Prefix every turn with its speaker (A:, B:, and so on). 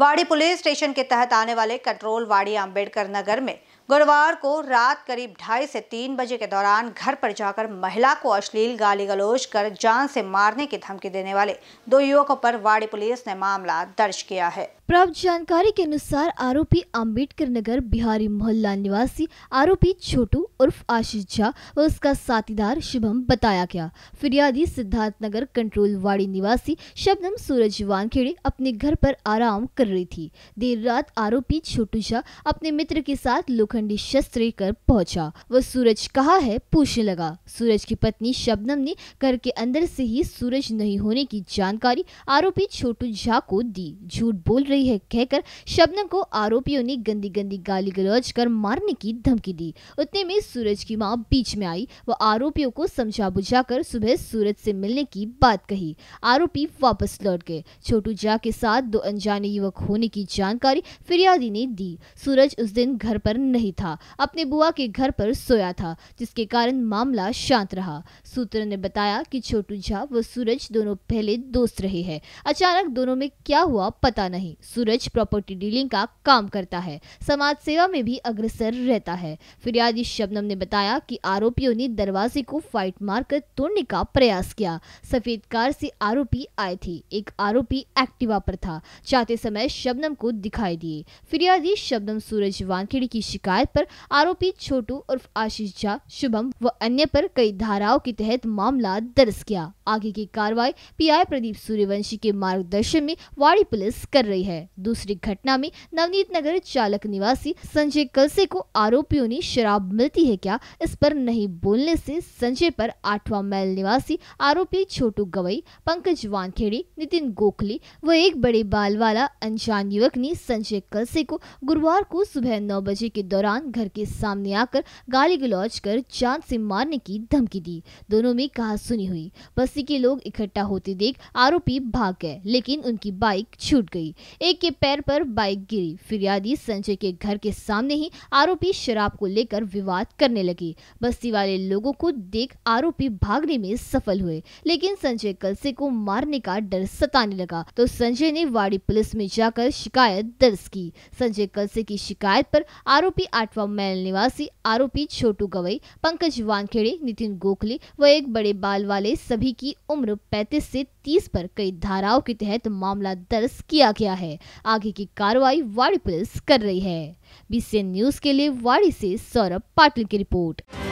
A: वाड़ी police station के तहत आने वाले कंट्रोल वाड़ी अंबेडकर नगर में गुरुवार को रात करीब ढाई से तीन बजे के दौरान घर पर जाकर महिला को अश्लील गाली गलोच कर जान से मारने की धमकी देने वाले दो युवकों पर वाड़ी पुलिस ने मामला दर्ज किया है
B: प्राप्त जानकारी के अनुसार आरोपी अम्बेडकर नगर बिहारी मोहल्ला निवासी आरोपी छोटू उर्फ आशीष झा व उसका साथीदार शुभम बताया गया फिरियादी सिद्धार्थ नगर कंट्रोल वाड़ी निवासी शबनम सूरज वानखेड़े अपने घर पर आराम कर रही थी देर रात आरोपी छोटू झा अपने मित्र के साथ लोखंड लोखंडी शस्त्र लेकर पहुंचा वह सूरज कहा है पूछने लगा सूरज की पत्नी शबनम ने घर के अंदर से ही सूरज नहीं होने की जानकारी आरोपी छोटू झा को दी झूठ बोल रही है कहकर शबनम को आरोपियों ने गंदी गंदी गाली गलौज कर मारने की धमकी दी उतने में सूरज की माँ बीच में आई वह आरोपियों को समझा कर सुबह सूरज से मिलने की बात कही आरोपी वापस लौट गए छोटू झा के साथ दो अनजाने युवक होने की जानकारी फिरियादी ने दी सूरज उस दिन घर पर नहीं ही था अपने बुआ के घर पर सोया था जिसके कारण मामला शांत रहा सूत्र ने बताया कि छोटू झा व सूरज दोनों पहले दोस्त रहे हैं अचानक दोनों में क्या हुआ पता नहीं सूरज प्रॉपर्टी डीलिंग का काम करता है समाज सेवा में भी अग्रसर रहता है फिरियादी शबनम ने बताया की आरोपियों ने दरवाजे को फाइट मारकर तोड़ने का प्रयास किया सफेद कार से आरोपी आए थे एक आरोपी एक्टिवा पर था चाहते समय शबनम को दिखाई दिए फिरियादी शबनम सूरज वानखेड़ी की शिकायत शिकायत पर आरोपी छोटू उर्फ आशीष झा शुभम व अन्य पर कई धाराओं के तहत मामला दर्ज किया आगे की कार्रवाई पीआई प्रदीप सूर्यवंशी के मार्गदर्शन में वाड़ी पुलिस कर रही है दूसरी घटना में नवनीत नगर चालक निवासी संजय कलसे को आरोपियों ने शराब मिलती है क्या इस पर नहीं बोलने से संजय पर आठवां मैल निवासी आरोपी छोटू गवई पंकज वानखेड़े नितिन गोखले व एक बड़े बाल वाला अनजान युवक ने संजय कलसे को गुरुवार को सुबह नौ बजे के दौरान दौरान घर के सामने आकर गाली गलौज कर जान से मारने की धमकी दी दोनों में कहा सुनी हुई बस्ती के लोग इकट्ठा होते देख आरोपी भाग गए लेकिन उनकी बाइक छूट गई एक के पैर पर बाइक गिरी फिरियादी संजय के घर के सामने ही आरोपी शराब को लेकर विवाद करने लगे बस्ती वाले लोगों को देख आरोपी भागने में सफल हुए लेकिन संजय कलसे को मारने का डर सताने लगा तो संजय ने वाड़ी पुलिस में जाकर शिकायत दर्ज की संजय कलसे की शिकायत पर आरोपी आठवा मैल निवासी आरोपी छोटू गवई पंकज वानखेड़े नितिन गोखले व एक बड़े बाल वाले सभी की उम्र 35 से 30 पर कई धाराओं के तहत मामला दर्ज किया गया है आगे की कार्रवाई वाड़ी पुलिस कर रही है बीसीएन न्यूज के लिए वाड़ी से सौरभ पाटिल की रिपोर्ट